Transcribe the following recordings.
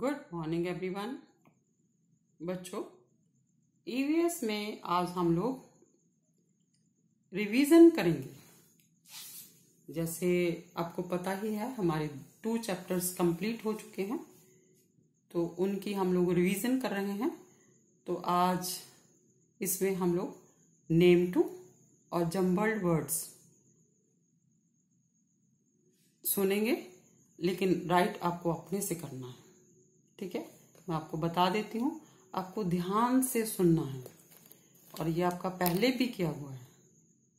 good morning everyone बच्चों EVS e में आज हम लोग रिवीजन करेंगे जैसे आपको पता ही है हमारे टू चैप्टर्स कंप्लीट हो चुके हैं तो उनकी हम लोग रिवीजन कर रहे हैं तो आज इसमें हम लोग नेम टू और जम्बल्ड वर्ड्स सुनेंगे लेकिन राइट आपको अपने से करना है ठीक है तो मैं आपको बता देती हूँ आपको ध्यान से सुनना है और ये आपका पहले भी किया हुआ है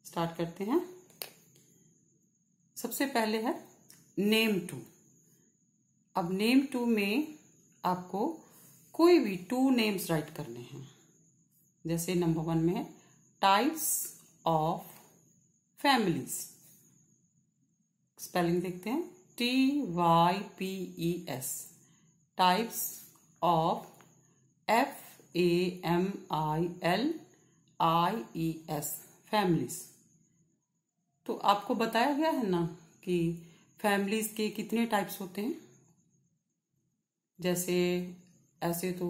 स्टार्ट करते हैं सबसे पहले है नेम टू अब नेम टू में आपको कोई भी टू नेम्स राइट करने हैं जैसे नंबर वन में है टाइप्स ऑफ फैमिलीज स्पेलिंग देखते हैं T Y P E S types of F A M I L I E S families तो आपको बताया गया है ना कि फैमिलीज के कितने टाइप्स होते हैं जैसे ऐसे तो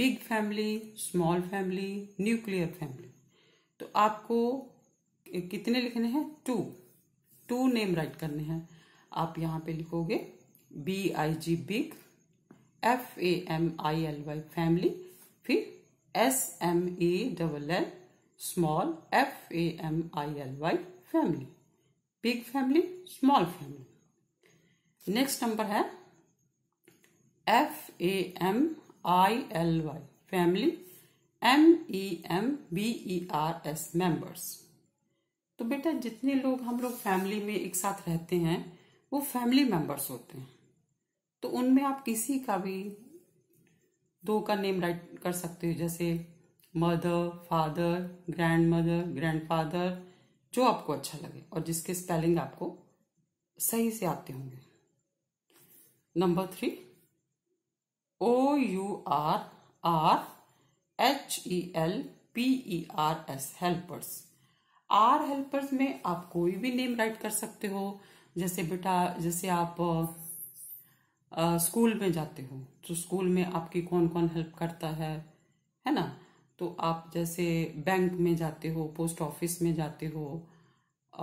big family small family nuclear family तो आपको कितने लिखने हैं टू टू नेम राइट करने हैं आप यहाँ पे लिखोगे B I G big F A M I L Y family फिर S M A double L small F A M I L Y family big family small family next number है F A M I L Y family M E M B E R S members तो बेटा जितने लोग हम लोग family में एक साथ रहते हैं वो फैमिली मेंबर्स होते हैं तो उनमें आप किसी का भी दो का नेम राइट कर सकते हो जैसे mother father grandmother grandfather जो आपको अच्छा लगे और जिसके स्पेलिंग आपको सही से आते होंगे number three O U R our H E L P E R S helpers our helpers में आप कोई भी नेम राइट कर सकते हो जैसे बेटा जैसे आप स्कूल में जाते हो तो स्कूल में आपकी कौन कौन हेल्प करता है है ना तो आप जैसे बैंक में जाते हो पोस्ट ऑफिस में जाते हो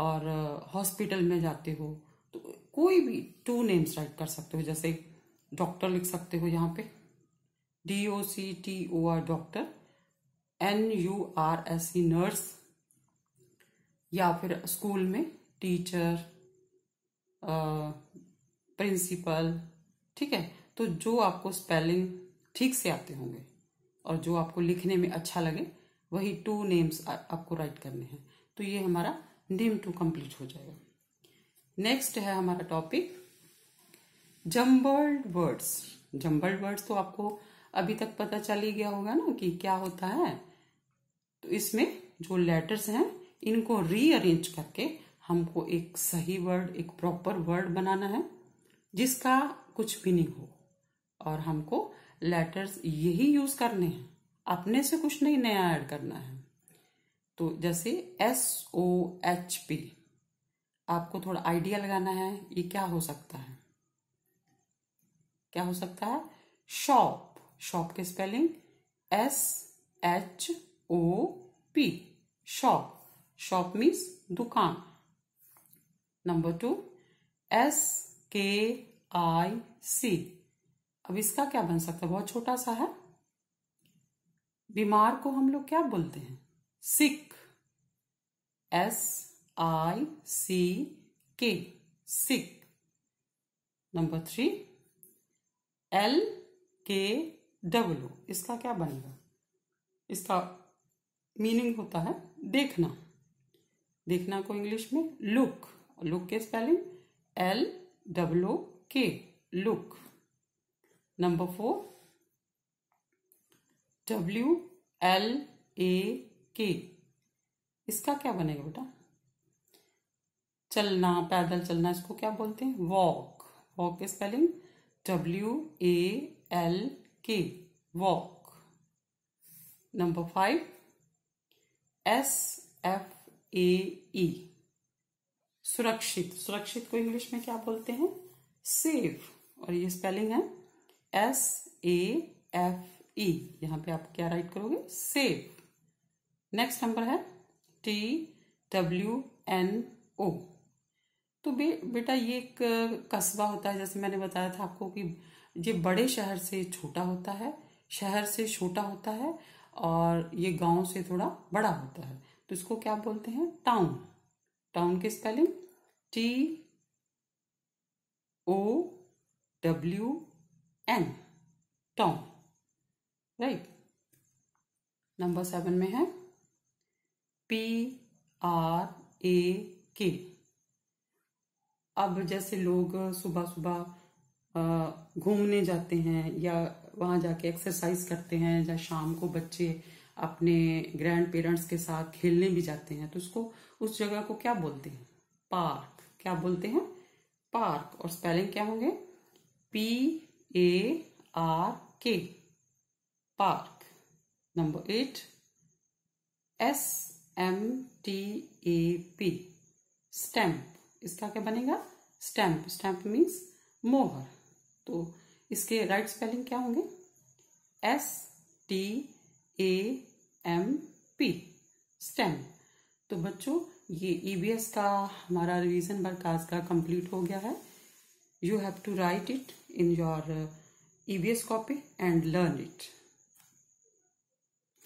और हॉस्पिटल में जाते हो तो कोई भी टू नेम्स राइट कर सकते हो जैसे डॉक्टर लिख सकते हो यहाँ पे D O C T O R doctor N U R S E nurse या फिर स्कूल में टीचर प्रिंसिपल ठीक है तो जो आपको स्पेलिंग ठीक से आते होंगे और जो आपको लिखने में अच्छा लगे वही टू नेम्स आपको राइट करने हैं तो ये हमारा नेम टू कंप्लीट हो जाएगा नेक्स्ट है हमारा topic jumbled words jumbled words तो आपको अभी तक पता चल ही गया होगा ना कि क्या होता है तो इसमें जो लेटर्स हैं इनको रीअरेंज करके हमको एक सही वर्ड एक प्रॉपर वर्ड बनाना है जिसका कुछ भी नहीं हो और हमको लेटर्स यही यूज करने हैं अपने से कुछ नहीं नया ऐड करना है तो जैसे एस ओ एच पी आपको थोड़ा आइडिया लगाना है ये क्या हो सकता है क्या हो सकता है शॉप शॉप की spelling S H O P shop shop means दुकान number two S K I सी अब इसका क्या बन सकता है बहुत छोटा सा है बीमार को हम लोग क्या बोलते हैं सिक S I C K sick number three L K W इसका क्या बनेगा इसका मीनिंग होता है देखना देखना को इंग्लिश में लुक लुक के spelling L W K look number four W L A K इसका क्या बनेगा बेटा चलना पैदल चलना इसको क्या बोलते हैं वॉक वॉक की spelling W A L K walk number five S F A सुरक्षित सुरक्षित को इंग्लिश में क्या बोलते हैं सेव और ये स्पेलिंग है एस ए एफ ई यहां पे आप क्या राइट करोगे सेव नेक्स्ट नंबर है टी डब्ल्यू एन ओ तो बे बेटा ये एक कस्बा होता है जैसे मैंने बताया था आपको कि ये बड़े शहर से छोटा होता है शहर से छोटा होता है और ये गांव से थोड़ा बड़ा होता है तो इसको क्या बोलते हैं टाउन टाउन की spelling T O W N town right number seven में है पी आर ए के अब जैसे लोग सुबह सुबह घूमने जाते हैं या वहां जाके एक्सरसाइज करते हैं या शाम को बच्चे अपने ग्रैंड पेरेंट्स के साथ खेलने भी जाते हैं तो उसको उस जगह को क्या बोलते हैं पार्क क्या बोलते हैं पार्क और स्पेलिंग क्या होंगे P A R K park number eight S M T A P stamp इसका क्या बनेगा स्टैंप स्टैंप मीन्स मोहर तो इसके राइट स्पेलिंग क्या होंगे S T A M P stamp तो बच्चों ये ईबीएस e का हमारा रिवीजन बरकाज का कंप्लीट हो गया है you have to write it in your EVS copy and learn it